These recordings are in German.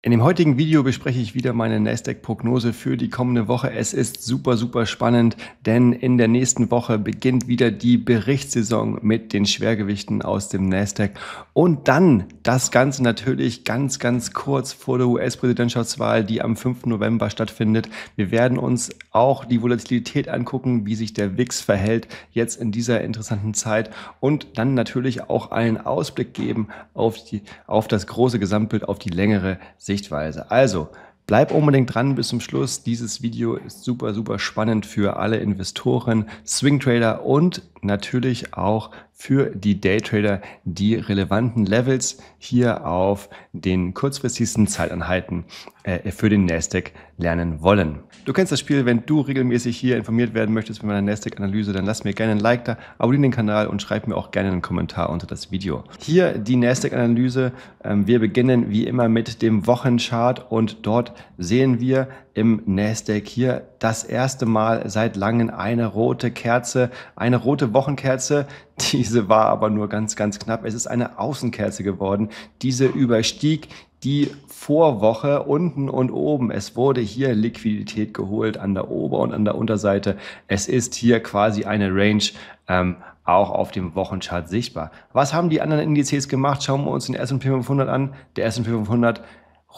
In dem heutigen Video bespreche ich wieder meine Nasdaq-Prognose für die kommende Woche. Es ist super, super spannend, denn in der nächsten Woche beginnt wieder die Berichtssaison mit den Schwergewichten aus dem Nasdaq. Und dann das Ganze natürlich ganz, ganz kurz vor der US-Präsidentschaftswahl, die am 5. November stattfindet. Wir werden uns auch die Volatilität angucken, wie sich der WIX verhält jetzt in dieser interessanten Zeit und dann natürlich auch einen Ausblick geben auf, die, auf das große Gesamtbild, auf die längere Sichtweise. Also, Bleib unbedingt dran bis zum Schluss. Dieses Video ist super, super spannend für alle Investoren, Swing Trader und natürlich auch für die Daytrader die relevanten Levels hier auf den kurzfristigsten Zeiteinheiten äh, für den Nasdaq lernen wollen. Du kennst das Spiel, wenn du regelmäßig hier informiert werden möchtest mit meiner Nasdaq-Analyse, dann lass mir gerne ein Like da, abonniere den Kanal und schreib mir auch gerne einen Kommentar unter das Video. Hier die Nasdaq-Analyse. Ähm, wir beginnen wie immer mit dem Wochenchart und dort sehen wir, im Nasdaq. Hier das erste Mal seit langem eine rote Kerze, eine rote Wochenkerze. Diese war aber nur ganz, ganz knapp. Es ist eine Außenkerze geworden. Diese überstieg die Vorwoche unten und oben. Es wurde hier Liquidität geholt an der Ober- und an der Unterseite. Es ist hier quasi eine Range ähm, auch auf dem Wochenchart sichtbar. Was haben die anderen Indizes gemacht? Schauen wir uns den S&P 500 an. Der S&P 500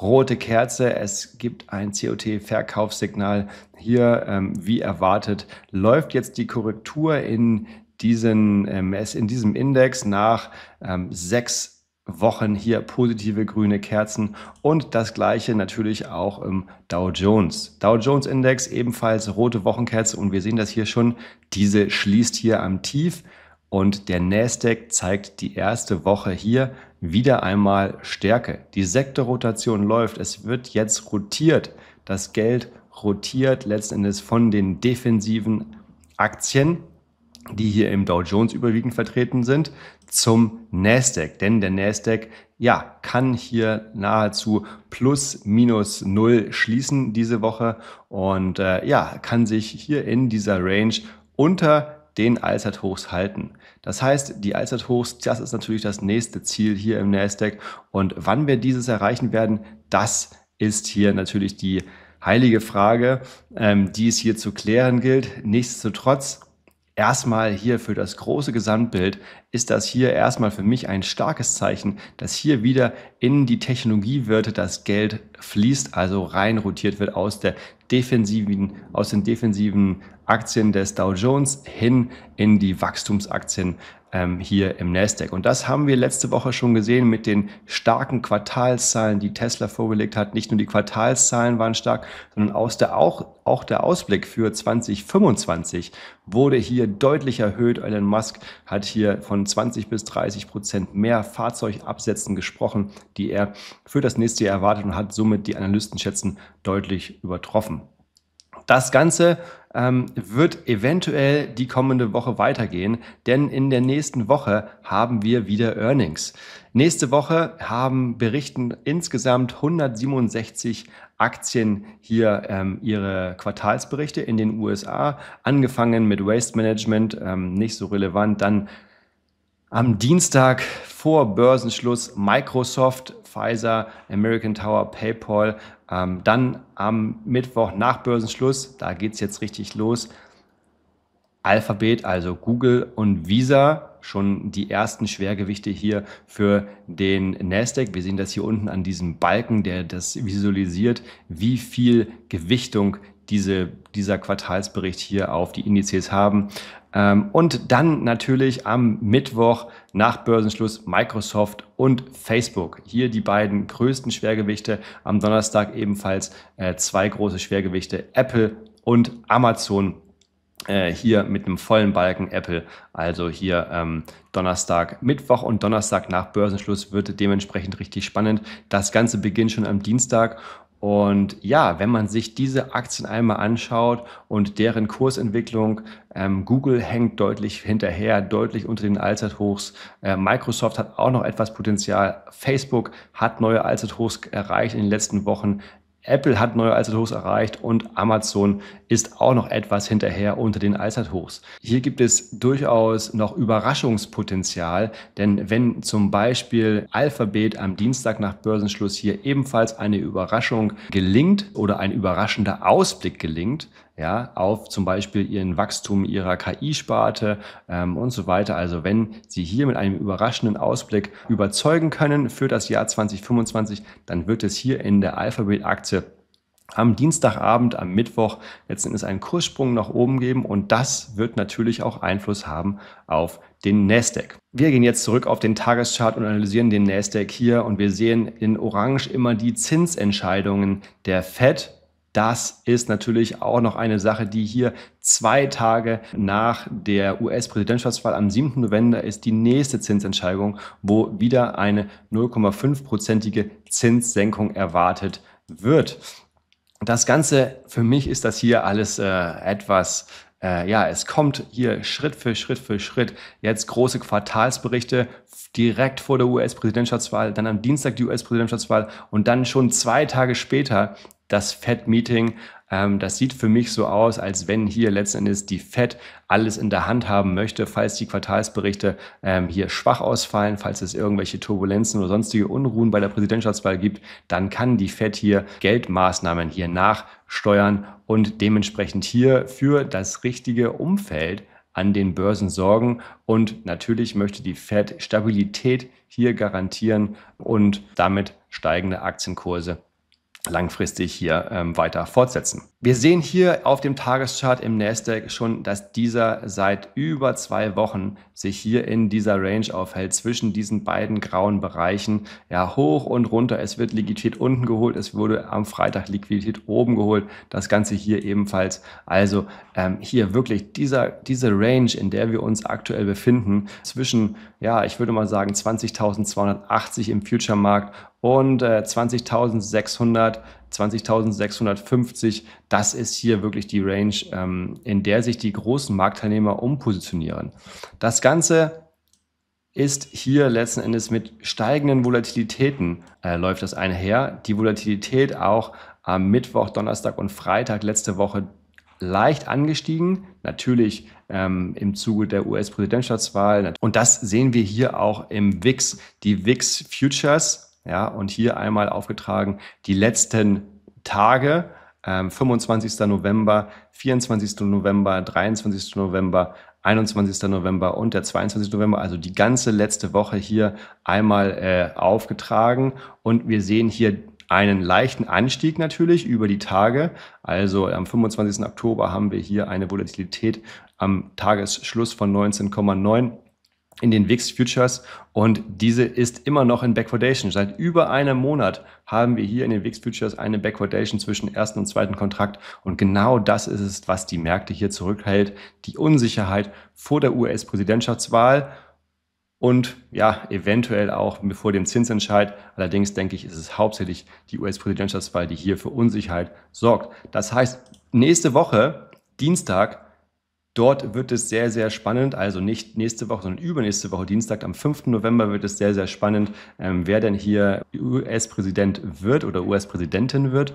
rote Kerze. Es gibt ein COT-Verkaufssignal. Hier, ähm, wie erwartet, läuft jetzt die Korrektur in, diesen, ähm, in diesem Index nach ähm, sechs Wochen hier positive grüne Kerzen und das gleiche natürlich auch im Dow Jones. Dow Jones Index ebenfalls rote Wochenkerze und wir sehen das hier schon. Diese schließt hier am Tief und der Nasdaq zeigt die erste Woche hier wieder einmal Stärke. Die Sektorrotation läuft. Es wird jetzt rotiert. Das Geld rotiert letztendlich von den defensiven Aktien, die hier im Dow Jones überwiegend vertreten sind, zum Nasdaq. Denn der Nasdaq, ja, kann hier nahezu plus minus null schließen diese Woche und äh, ja, kann sich hier in dieser Range unter den Allzeithochs halten. Das heißt, die Allzeithochs, das ist natürlich das nächste Ziel hier im Nasdaq und wann wir dieses erreichen werden, das ist hier natürlich die heilige Frage, ähm, die es hier zu klären gilt. Nichtsdestotrotz erstmal hier für das große Gesamtbild ist das hier erstmal für mich ein starkes Zeichen, dass hier wieder in die Technologie wird, das Geld fließt, also rein rotiert wird aus der defensiven, aus den defensiven Aktien des Dow Jones hin in die Wachstumsaktien ähm, hier im Nasdaq. Und das haben wir letzte Woche schon gesehen mit den starken Quartalszahlen, die Tesla vorgelegt hat. Nicht nur die Quartalszahlen waren stark, sondern aus der auch, auch der Ausblick für 2025 wurde hier deutlich erhöht. Elon Musk hat hier von 20 bis 30 Prozent mehr Fahrzeugabsätzen gesprochen, die er für das nächste Jahr erwartet und hat somit die Analysten schätzen deutlich übertroffen. Das Ganze ähm, wird eventuell die kommende Woche weitergehen, denn in der nächsten Woche haben wir wieder Earnings. Nächste Woche haben berichten insgesamt 167 Aktien hier ähm, ihre Quartalsberichte in den USA, angefangen mit Waste Management, ähm, nicht so relevant, dann am Dienstag vor Börsenschluss Microsoft, Pfizer, American Tower, PayPal. Ähm, dann am Mittwoch nach Börsenschluss, da geht es jetzt richtig los. Alphabet, also Google und Visa schon die ersten Schwergewichte hier für den Nasdaq. Wir sehen das hier unten an diesem Balken, der das visualisiert, wie viel Gewichtung diese, dieser Quartalsbericht hier auf die Indizes haben. Ähm, und dann natürlich am Mittwoch nach Börsenschluss Microsoft und Facebook. Hier die beiden größten Schwergewichte. Am Donnerstag ebenfalls äh, zwei große Schwergewichte, Apple und Amazon. Äh, hier mit einem vollen Balken Apple. Also hier ähm, Donnerstag, Mittwoch und Donnerstag nach Börsenschluss wird dementsprechend richtig spannend. Das Ganze beginnt schon am Dienstag und ja, wenn man sich diese Aktien einmal anschaut und deren Kursentwicklung, ähm, Google hängt deutlich hinterher, deutlich unter den Allzeithochs, äh, Microsoft hat auch noch etwas Potenzial, Facebook hat neue Allzeithochs erreicht in den letzten Wochen, Apple hat neue Allzeithochs erreicht und Amazon ist auch noch etwas hinterher unter den Allzeithochs. Hier gibt es durchaus noch Überraschungspotenzial, denn wenn zum Beispiel Alphabet am Dienstag nach Börsenschluss hier ebenfalls eine Überraschung gelingt oder ein überraschender Ausblick gelingt, ja, auf zum Beispiel ihren Wachstum ihrer KI-Sparte ähm, und so weiter. Also wenn Sie hier mit einem überraschenden Ausblick überzeugen können für das Jahr 2025, dann wird es hier in der Alphabet-Aktie am Dienstagabend, am Mittwoch letzten Endes einen Kurssprung nach oben geben und das wird natürlich auch Einfluss haben auf den Nasdaq. Wir gehen jetzt zurück auf den Tageschart und analysieren den Nasdaq hier und wir sehen in Orange immer die Zinsentscheidungen der Fed das ist natürlich auch noch eine Sache, die hier zwei Tage nach der US-Präsidentschaftswahl am 7. November ist die nächste Zinsentscheidung, wo wieder eine 0,5-prozentige Zinssenkung erwartet wird. Das Ganze, für mich ist das hier alles äh, etwas äh, ja, es kommt hier Schritt für Schritt für Schritt. Jetzt große Quartalsberichte direkt vor der US-Präsidentschaftswahl, dann am Dienstag die US-Präsidentschaftswahl und dann schon zwei Tage später das Fed-Meeting. Ähm, das sieht für mich so aus, als wenn hier letzten Endes die Fed alles in der Hand haben möchte, falls die Quartalsberichte ähm, hier schwach ausfallen, falls es irgendwelche Turbulenzen oder sonstige Unruhen bei der Präsidentschaftswahl gibt, dann kann die Fed hier Geldmaßnahmen hier nachsteuern und dementsprechend hier für das richtige Umfeld an den Börsen sorgen. Und natürlich möchte die Fed Stabilität hier garantieren und damit steigende Aktienkurse langfristig hier ähm, weiter fortsetzen. Wir sehen hier auf dem Tageschart im Nasdaq schon, dass dieser seit über zwei Wochen sich hier in dieser Range aufhält zwischen diesen beiden grauen Bereichen. Ja, hoch und runter. Es wird Liquidität unten geholt. Es wurde am Freitag Liquidität oben geholt. Das Ganze hier ebenfalls. Also ähm, hier wirklich dieser, diese Range, in der wir uns aktuell befinden, zwischen, ja, ich würde mal sagen 20.280 im Future-Markt und äh, 20.600, 20.650. Das ist hier wirklich die Range, ähm, in der sich die großen Marktteilnehmer umpositionieren. Das Ganze ist hier letzten Endes mit steigenden Volatilitäten äh, läuft das einher. Die Volatilität auch am Mittwoch, Donnerstag und Freitag letzte Woche leicht angestiegen, natürlich ähm, im Zuge der US-Präsidentschaftswahl. Und das sehen wir hier auch im WIX. Die WIX Futures ja, und hier einmal aufgetragen die letzten Tage, ähm, 25. November, 24. November, 23. November, 21. November und der 22. November, also die ganze letzte Woche hier einmal äh, aufgetragen. Und wir sehen hier einen leichten Anstieg natürlich über die Tage. Also am 25. Oktober haben wir hier eine Volatilität am Tagesschluss von 19,9 in den Wix Futures und diese ist immer noch in Backwardation. Seit über einem Monat haben wir hier in den Wix Futures eine Backwardation zwischen ersten und zweiten Kontrakt und genau das ist es, was die Märkte hier zurückhält, die Unsicherheit vor der US-Präsidentschaftswahl und ja, eventuell auch vor dem Zinsentscheid. Allerdings denke ich, ist es hauptsächlich die US-Präsidentschaftswahl, die hier für Unsicherheit sorgt. Das heißt, nächste Woche, Dienstag, Dort wird es sehr, sehr spannend. Also nicht nächste Woche, sondern übernächste Woche, Dienstag am 5. November, wird es sehr, sehr spannend, ähm, wer denn hier US-Präsident wird oder US-Präsidentin wird.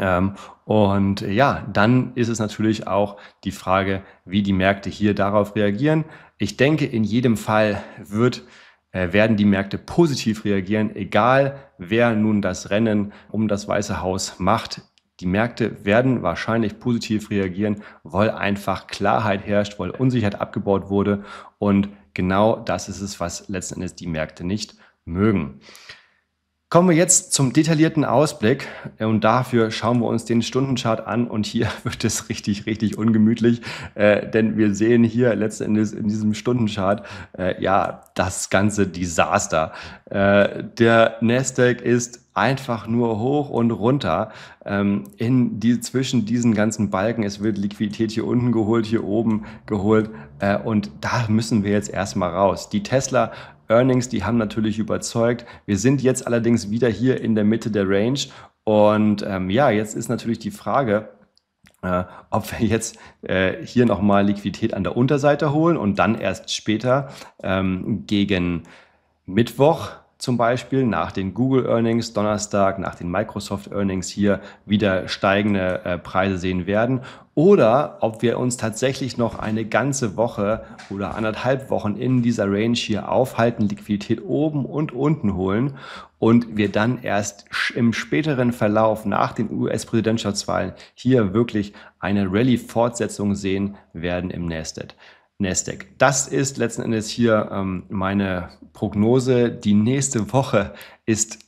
Ähm, und ja, dann ist es natürlich auch die Frage, wie die Märkte hier darauf reagieren. Ich denke, in jedem Fall wird äh, werden die Märkte positiv reagieren, egal wer nun das Rennen um das Weiße Haus macht. Die Märkte werden wahrscheinlich positiv reagieren, weil einfach Klarheit herrscht, weil Unsicherheit abgebaut wurde. Und genau das ist es, was letzten Endes die Märkte nicht mögen. Kommen wir jetzt zum detaillierten Ausblick äh, und dafür schauen wir uns den Stundenchart an und hier wird es richtig, richtig ungemütlich, äh, denn wir sehen hier letzten Endes in diesem Stundenchart äh, ja das ganze Desaster. Äh, der Nasdaq ist einfach nur hoch und runter ähm, in die, zwischen diesen ganzen Balken. Es wird Liquidität hier unten geholt, hier oben geholt äh, und da müssen wir jetzt erstmal raus. Die Tesla Earnings, die haben natürlich überzeugt. Wir sind jetzt allerdings wieder hier in der Mitte der Range. Und ähm, ja, jetzt ist natürlich die Frage, äh, ob wir jetzt äh, hier nochmal Liquidität an der Unterseite holen und dann erst später ähm, gegen Mittwoch zum Beispiel nach den Google Earnings Donnerstag, nach den Microsoft Earnings hier wieder steigende äh, Preise sehen werden oder ob wir uns tatsächlich noch eine ganze Woche oder anderthalb Wochen in dieser Range hier aufhalten, Liquidität oben und unten holen und wir dann erst im späteren Verlauf nach den US-Präsidentschaftswahlen hier wirklich eine Rallye-Fortsetzung sehen werden im Nested. Nasdaq. Das ist letzten Endes hier ähm, meine Prognose. Die nächste Woche ist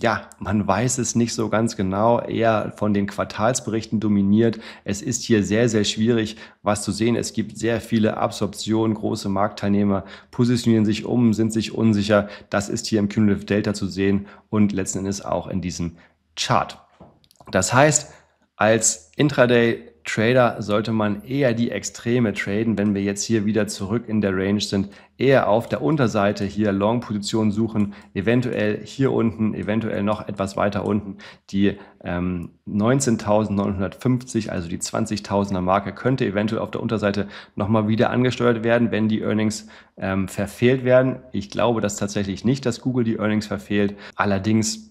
ja, man weiß es nicht so ganz genau, eher von den Quartalsberichten dominiert. Es ist hier sehr, sehr schwierig, was zu sehen. Es gibt sehr viele Absorptionen, große Marktteilnehmer positionieren sich um, sind sich unsicher. Das ist hier im Cumulative Delta zu sehen und letzten Endes auch in diesem Chart. Das heißt, als Intraday Trader sollte man eher die Extreme traden, wenn wir jetzt hier wieder zurück in der Range sind, eher auf der Unterseite hier Long-Positionen suchen, eventuell hier unten, eventuell noch etwas weiter unten. Die ähm, 19.950, also die 20.000er Marke, könnte eventuell auf der Unterseite nochmal wieder angesteuert werden, wenn die Earnings ähm, verfehlt werden. Ich glaube das tatsächlich nicht, dass Google die Earnings verfehlt. Allerdings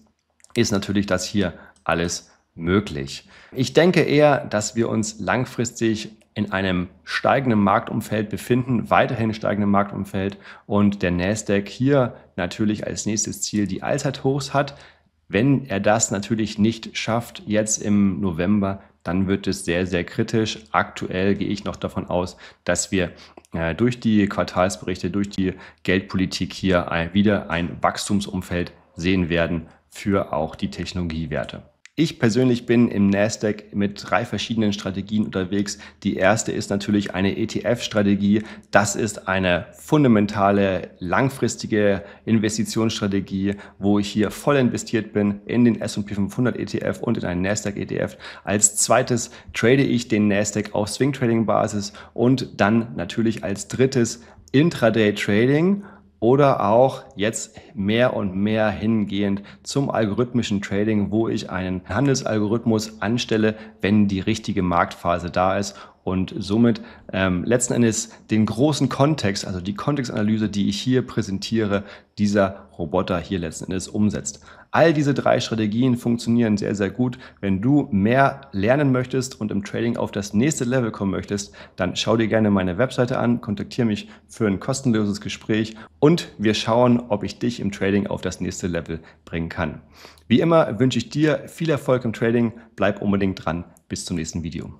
ist natürlich das hier alles möglich. Ich denke eher, dass wir uns langfristig in einem steigenden Marktumfeld befinden, weiterhin steigenden Marktumfeld und der Nasdaq hier natürlich als nächstes Ziel die Allzeithochs hat. Wenn er das natürlich nicht schafft jetzt im November, dann wird es sehr, sehr kritisch. Aktuell gehe ich noch davon aus, dass wir äh, durch die Quartalsberichte, durch die Geldpolitik hier ein, wieder ein Wachstumsumfeld sehen werden für auch die Technologiewerte. Ich persönlich bin im Nasdaq mit drei verschiedenen Strategien unterwegs. Die erste ist natürlich eine ETF-Strategie. Das ist eine fundamentale, langfristige Investitionsstrategie, wo ich hier voll investiert bin in den S&P 500 ETF und in einen Nasdaq ETF. Als zweites trade ich den Nasdaq auf Swing Trading Basis und dann natürlich als drittes Intraday Trading oder auch jetzt mehr und mehr hingehend zum algorithmischen Trading, wo ich einen Handelsalgorithmus anstelle, wenn die richtige Marktphase da ist und somit ähm, letzten Endes den großen Kontext, also die Kontextanalyse, die ich hier präsentiere, dieser Roboter hier letzten Endes umsetzt. All diese drei Strategien funktionieren sehr, sehr gut. Wenn du mehr lernen möchtest und im Trading auf das nächste Level kommen möchtest, dann schau dir gerne meine Webseite an, kontaktiere mich für ein kostenloses Gespräch und wir schauen, ob ich dich im Trading auf das nächste Level bringen kann. Wie immer wünsche ich dir viel Erfolg im Trading, bleib unbedingt dran, bis zum nächsten Video.